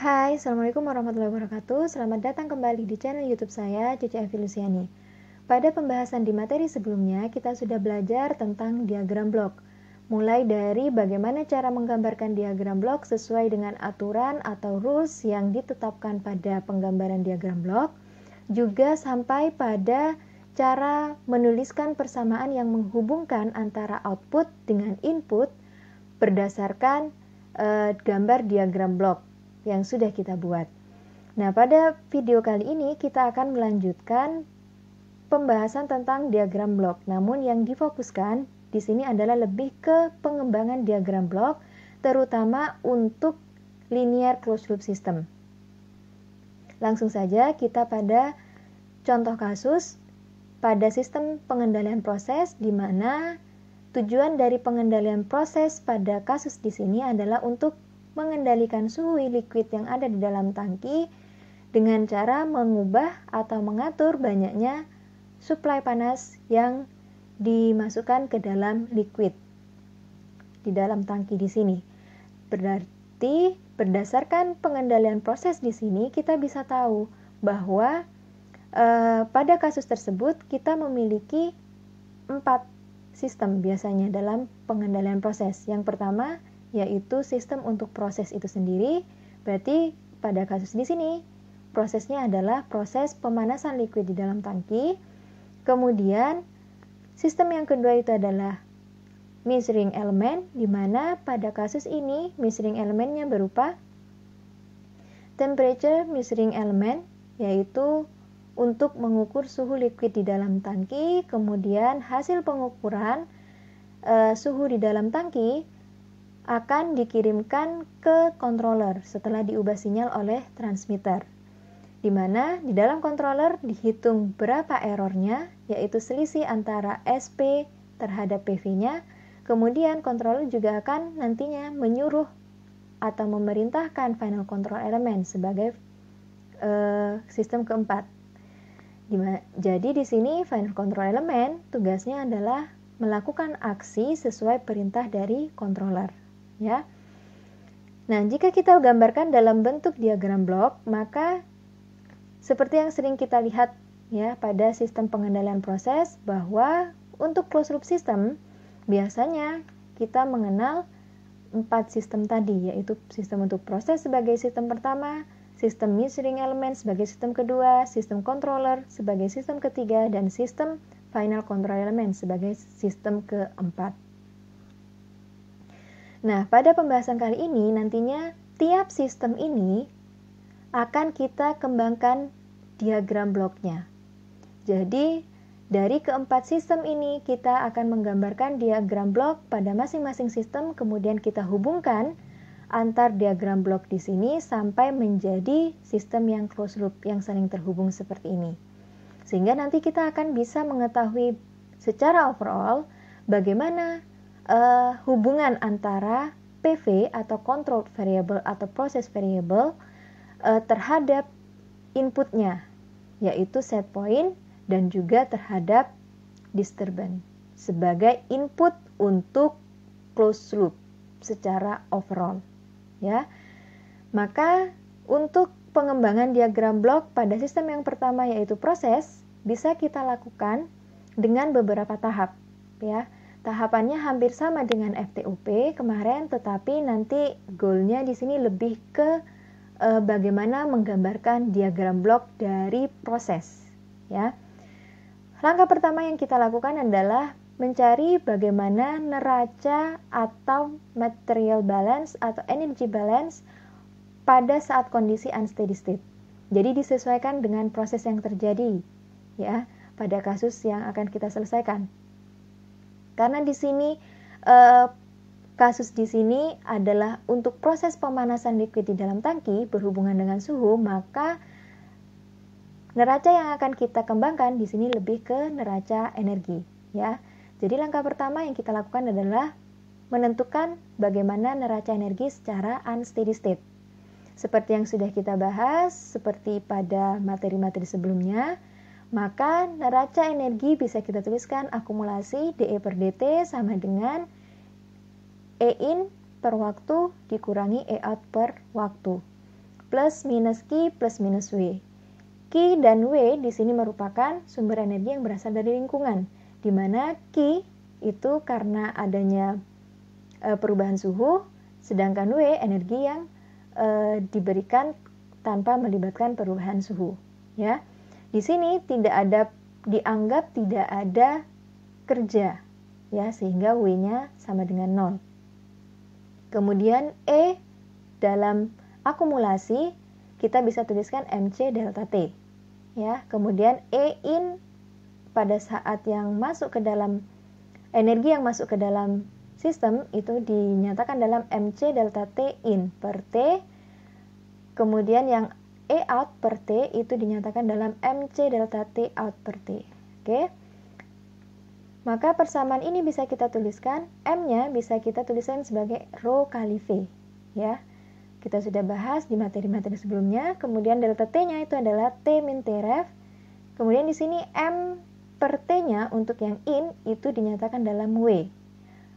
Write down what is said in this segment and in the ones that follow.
Hai, Assalamualaikum warahmatullahi wabarakatuh. Selamat datang kembali di channel YouTube saya, Cici Evi Pada pembahasan di materi sebelumnya, kita sudah belajar tentang diagram blok. Mulai dari bagaimana cara menggambarkan diagram blok sesuai dengan aturan atau rules yang ditetapkan pada penggambaran diagram blok, juga sampai pada cara menuliskan persamaan yang menghubungkan antara output dengan input berdasarkan eh, gambar diagram blok yang sudah kita buat. Nah, pada video kali ini kita akan melanjutkan pembahasan tentang diagram blok. Namun yang difokuskan di sini adalah lebih ke pengembangan diagram blok terutama untuk linear closed loop system. Langsung saja kita pada contoh kasus pada sistem pengendalian proses di mana tujuan dari pengendalian proses pada kasus di sini adalah untuk mengendalikan suhu liquid yang ada di dalam tangki dengan cara mengubah atau mengatur banyaknya suplai panas yang dimasukkan ke dalam liquid di dalam tangki di sini. Berarti berdasarkan pengendalian proses di sini kita bisa tahu bahwa e, pada kasus tersebut kita memiliki empat sistem biasanya dalam pengendalian proses. Yang pertama yaitu sistem untuk proses itu sendiri. Berarti pada kasus di sini, prosesnya adalah proses pemanasan liquid di dalam tangki. Kemudian, sistem yang kedua itu adalah measuring element di mana pada kasus ini measuring elementnya berupa temperature measuring element, yaitu untuk mengukur suhu liquid di dalam tangki, kemudian hasil pengukuran e, suhu di dalam tangki akan dikirimkan ke controller setelah diubah sinyal oleh transmitter. Di mana di dalam controller dihitung berapa errornya, yaitu selisih antara SP terhadap PV-nya. Kemudian controller juga akan nantinya menyuruh atau memerintahkan final control element sebagai uh, sistem keempat. jadi di sini final control element tugasnya adalah melakukan aksi sesuai perintah dari controller ya. Nah, jika kita gambarkan dalam bentuk diagram blok, maka seperti yang sering kita lihat ya pada sistem pengendalian proses bahwa untuk closed loop system biasanya kita mengenal empat sistem tadi yaitu sistem untuk proses sebagai sistem pertama, sistem measuring element sebagai sistem kedua, sistem controller sebagai sistem ketiga dan sistem final control element sebagai sistem keempat. Nah, pada pembahasan kali ini nantinya tiap sistem ini akan kita kembangkan diagram bloknya. Jadi, dari keempat sistem ini kita akan menggambarkan diagram blok pada masing-masing sistem kemudian kita hubungkan antar diagram blok di sini sampai menjadi sistem yang closed loop yang saling terhubung seperti ini. Sehingga nanti kita akan bisa mengetahui secara overall bagaimana uh, hubungan antara PV atau control variable atau process variable uh, terhadap inputnya yaitu set point dan juga terhadap disturbance sebagai input untuk closed loop secara overall ya. Maka untuk pengembangan diagram blok pada sistem yang pertama yaitu proses bisa kita lakukan dengan beberapa tahap ya. Tahapannya hampir sama dengan FTUP kemarin, tetapi nanti goalnya di sini lebih ke e, bagaimana menggambarkan diagram blok dari proses. Ya, langkah pertama yang kita lakukan adalah mencari bagaimana neraca atau material balance atau energy balance pada saat kondisi unsteady state. Jadi disesuaikan dengan proses yang terjadi, ya, pada kasus yang akan kita selesaikan. Karena di sini eh, kasus di sini adalah untuk proses pemanasan liquid di dalam tangki berhubungan dengan suhu, maka neraca yang akan kita kembangkan di sini lebih ke neraca energi, ya. Jadi langkah pertama yang kita lakukan adalah menentukan bagaimana neraca energi secara unsteady state. Seperti yang sudah kita bahas, seperti pada materi-materi sebelumnya, maka neraca energi bisa kita tuliskan akumulasi DE per DT sama dengan E in per waktu dikurangi E out per waktu. Plus minus Q plus minus W. Q dan W di sini merupakan sumber energi yang berasal dari lingkungan, di mana Q itu karena adanya e, perubahan suhu, sedangkan W energi yang e, diberikan tanpa melibatkan perubahan suhu, ya. Di sini tidak ada dianggap tidak ada kerja ya sehingga W-nya sama dengan 0. Kemudian E dalam akumulasi kita bisa tuliskan MC delta T. Ya, kemudian E in pada saat yang masuk ke dalam energi yang masuk ke dalam sistem itu dinyatakan dalam MC delta T in per T. Kemudian yang E out per T itu dinyatakan dalam MC delta T out per T. Oke. Maka persamaan ini bisa kita tuliskan, M-nya bisa kita tuliskan sebagai rho kali V. Ya, kita sudah bahas di materi-materi sebelumnya. Kemudian delta T-nya itu adalah T min T ref. Kemudian di sini M per T-nya untuk yang in itu dinyatakan dalam W.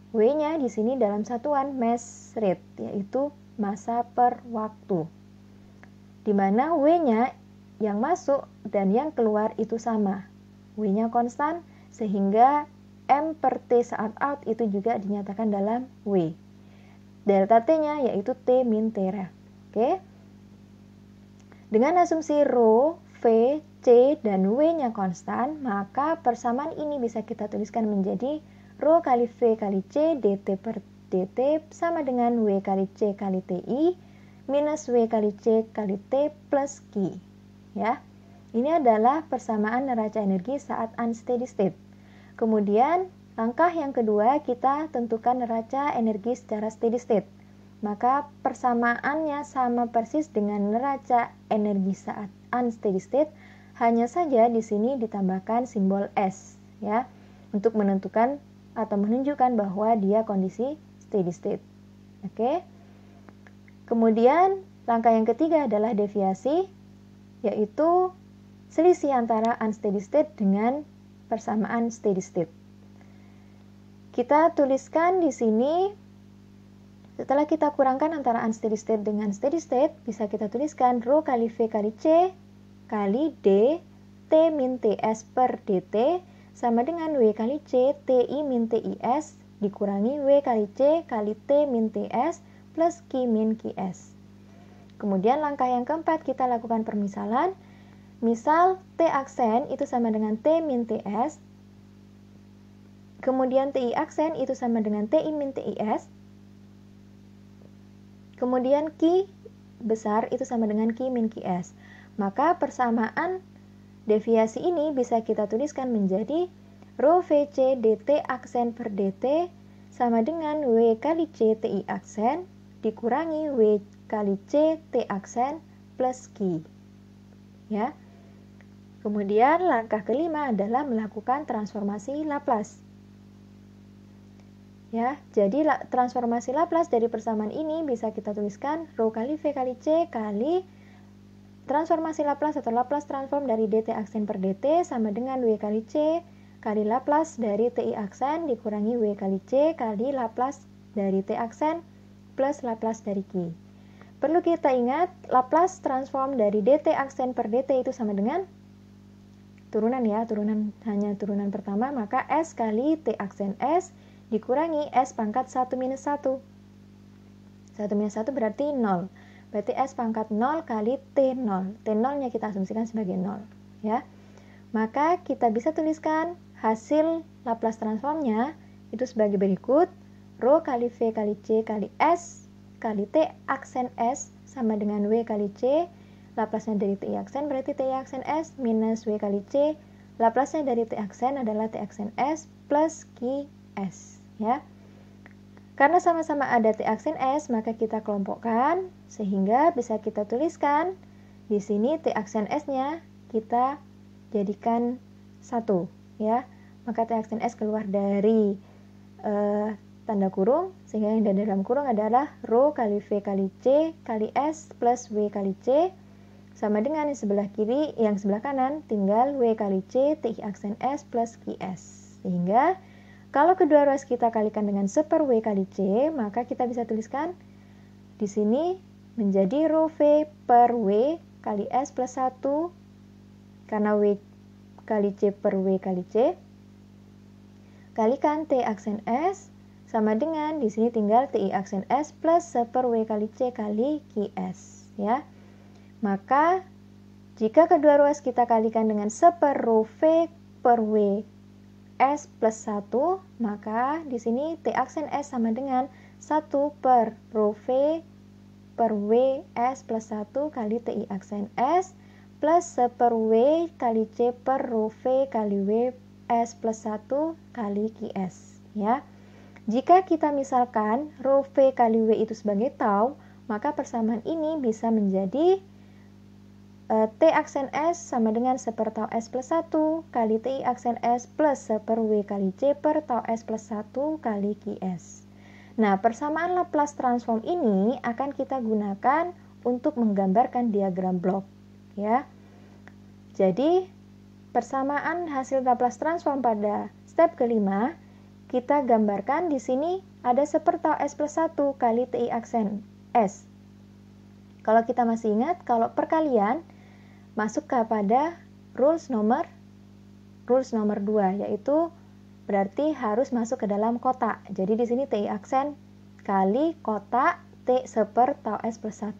W-nya di sini dalam satuan mass rate, yaitu masa per waktu di mana W-nya yang masuk dan yang keluar itu sama. W-nya konstan sehingga M per T saat out itu juga dinyatakan dalam W. Delta T-nya yaitu T min T ref. Oke. Dengan asumsi rho, V, C, dan W-nya konstan, maka persamaan ini bisa kita tuliskan menjadi rho kali V kali C dt per dt sama dengan W kali C kali TI minus W kali C kali T plus Q. Ya, ini adalah persamaan neraca energi saat unsteady state. Kemudian, langkah yang kedua kita tentukan neraca energi secara steady state. Maka persamaannya sama persis dengan neraca energi saat unsteady state, hanya saja di sini ditambahkan simbol S ya untuk menentukan atau menunjukkan bahwa dia kondisi steady state. Oke. Okay? Kemudian, langkah yang ketiga adalah deviasi, yaitu selisih antara unsteady state dengan persamaan steady state. Kita tuliskan di sini, setelah kita kurangkan antara unsteady state dengan steady state, bisa kita tuliskan rho kali V kali C kali D, T min TS per DT, sama dengan W kali C, TI min TIS, dikurangi W kali C kali T min TS, plus Q min s. Kemudian langkah yang keempat kita lakukan permisalan. Misal T aksen itu sama dengan T min s. Kemudian TI aksen itu sama dengan TI min s. Kemudian ki besar itu sama dengan Ki min Ki s. Maka persamaan deviasi ini bisa kita tuliskan menjadi rho VC DT aksen per DT sama dengan W kali C TI aksen dikurangi W kali C T aksen plus Q. Ya. Kemudian langkah kelima adalah melakukan transformasi Laplace. Ya, jadi transformasi Laplace dari persamaan ini bisa kita tuliskan rho kali V kali C kali transformasi Laplace atau Laplace transform dari dt aksen per dt sama dengan W kali C kali Laplace dari TI aksen dikurangi W kali C kali Laplace dari T aksen plus Laplace dari Q. Perlu kita ingat, Laplace transform dari dt aksen per dt itu sama dengan turunan ya, turunan hanya turunan pertama, maka S kali T aksen S dikurangi S pangkat 1 minus 1. 1 minus 1 berarti 0. Berarti S pangkat 0 kali T0. T0-nya kita asumsikan sebagai 0. Ya. Maka kita bisa tuliskan hasil Laplace transformnya itu sebagai berikut. Rho kali V kali C kali S kali T aksen S sama dengan W kali C. Laplasnya dari T aksen berarti T aksen S minus W kali C. Laplasnya dari T aksen adalah T aksen S plus Q S. Ya. Karena sama-sama ada T aksen S, maka kita kelompokkan sehingga bisa kita tuliskan di sini T aksen S-nya kita jadikan satu ya. Maka T aksen S keluar dari uh, tanda kurung sehingga yang ada dalam kurung adalah rho kali V kali C kali S plus W kali C sama dengan yang sebelah kiri yang sebelah kanan tinggal W kali C t aksen S plus s sehingga kalau kedua ruas kita kalikan dengan seper W kali C maka kita bisa tuliskan di sini menjadi rho V per W kali S plus 1 karena W kali C per W kali C kalikan T aksen S sama dengan di sini tinggal TI aksen S plus seper W kali C kali QS ya. Maka jika kedua ruas kita kalikan dengan separuh V per W S plus 1 maka di sini T aksen S sama dengan 1 per rho V per W S plus 1 kali TI aksen S plus seper W kali C per rho V kali W S plus 1 kali QS ya. Jika kita misalkan rho V kali W itu sebagai tau, maka persamaan ini bisa menjadi e, T aksen S sama dengan sepertau tau S plus 1 kali T aksen S plus per W kali C per tau S plus 1 kali QS. Nah, persamaan Laplace transform ini akan kita gunakan untuk menggambarkan diagram blok, ya. Jadi, persamaan hasil Laplace transform pada step kelima kita gambarkan di sini ada sepertau S plus 1 kali TI aksen S. Kalau kita masih ingat, kalau perkalian masuk kepada rules nomor rules nomor 2 yaitu berarti harus masuk ke dalam kotak. Jadi di sini TI aksen kali kotak T seper tau S plus 1.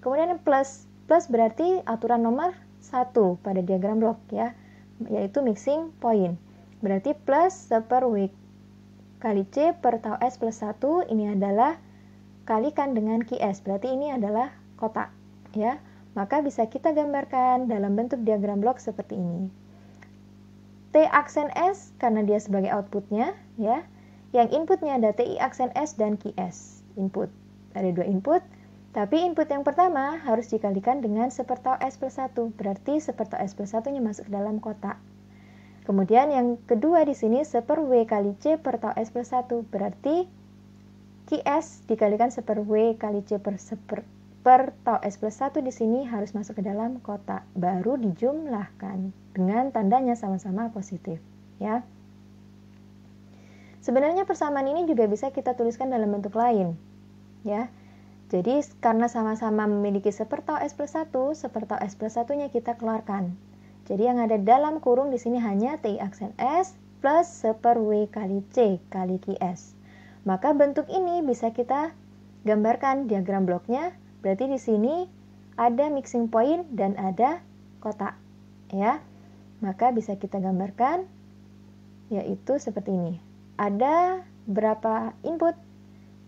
Kemudian plus plus berarti aturan nomor 1 pada diagram blok ya, yaitu mixing point. Berarti plus seper week kali C per tau S plus 1 ini adalah kalikan dengan QS, berarti ini adalah kotak. ya. Maka bisa kita gambarkan dalam bentuk diagram blok seperti ini. T aksen S karena dia sebagai outputnya, ya. Yang inputnya ada TI aksen S dan QS, input. Ada dua input, tapi input yang pertama harus dikalikan dengan sepertau S plus 1, berarti sepertau S plus 1 nya masuk ke dalam kotak. Kemudian yang kedua di sini seper W kali C per tau S plus 1. Berarti QS dikalikan seper W kali C per, seper, per tau S plus 1 di sini harus masuk ke dalam kotak. Baru dijumlahkan dengan tandanya sama-sama positif. Ya. Sebenarnya persamaan ini juga bisa kita tuliskan dalam bentuk lain. Ya. Jadi karena sama-sama memiliki seper tau S plus 1, seper tau S plus 1 nya kita keluarkan jadi yang ada dalam kurung di sini hanya TI aksen S plus seper W kali C kali QS. Maka bentuk ini bisa kita gambarkan diagram bloknya. Berarti di sini ada mixing point dan ada kotak. Ya. Maka bisa kita gambarkan yaitu seperti ini. Ada berapa input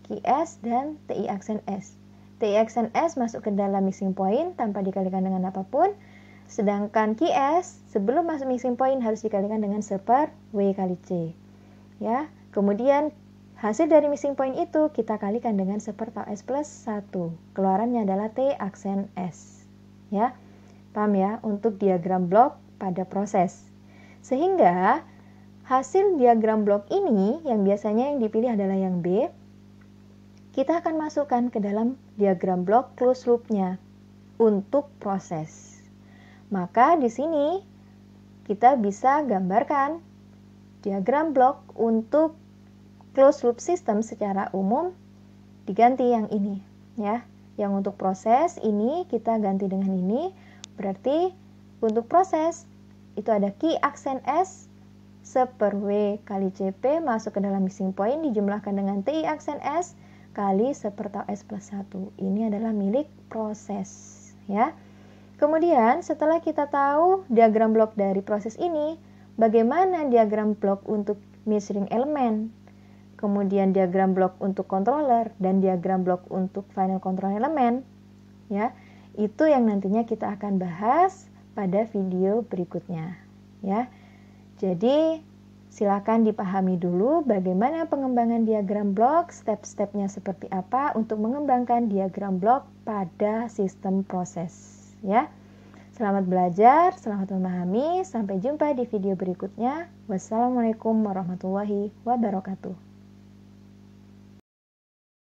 QS dan TI aksen S. TI aksen S masuk ke dalam mixing point tanpa dikalikan dengan apapun Sedangkan QS sebelum masuk mixing point harus dikalikan dengan seper W kali C. Ya, kemudian hasil dari mixing point itu kita kalikan dengan seper tau S plus 1. Keluarannya adalah T aksen S. Ya, paham ya untuk diagram blok pada proses. Sehingga hasil diagram blok ini yang biasanya yang dipilih adalah yang B. Kita akan masukkan ke dalam diagram blok close loop-nya untuk proses. Maka di sini kita bisa gambarkan diagram blok untuk closed loop system secara umum diganti yang ini ya. Yang untuk proses ini kita ganti dengan ini, berarti untuk proses itu ada Q aksen S seper W kali CP masuk ke dalam missing point dijumlahkan dengan TI aksen S kali seper tau S plus 1. Ini adalah milik proses ya. Kemudian, setelah kita tahu diagram blok dari proses ini, bagaimana diagram blok untuk measuring elemen, kemudian diagram blok untuk controller dan diagram blok untuk final control element, ya. Itu yang nantinya kita akan bahas pada video berikutnya, ya. Jadi, silakan dipahami dulu bagaimana pengembangan diagram blok, step-stepnya seperti apa untuk mengembangkan diagram blok pada sistem proses ya. Selamat belajar, selamat memahami. Sampai jumpa di video berikutnya. Wassalamualaikum warahmatullahi wabarakatuh.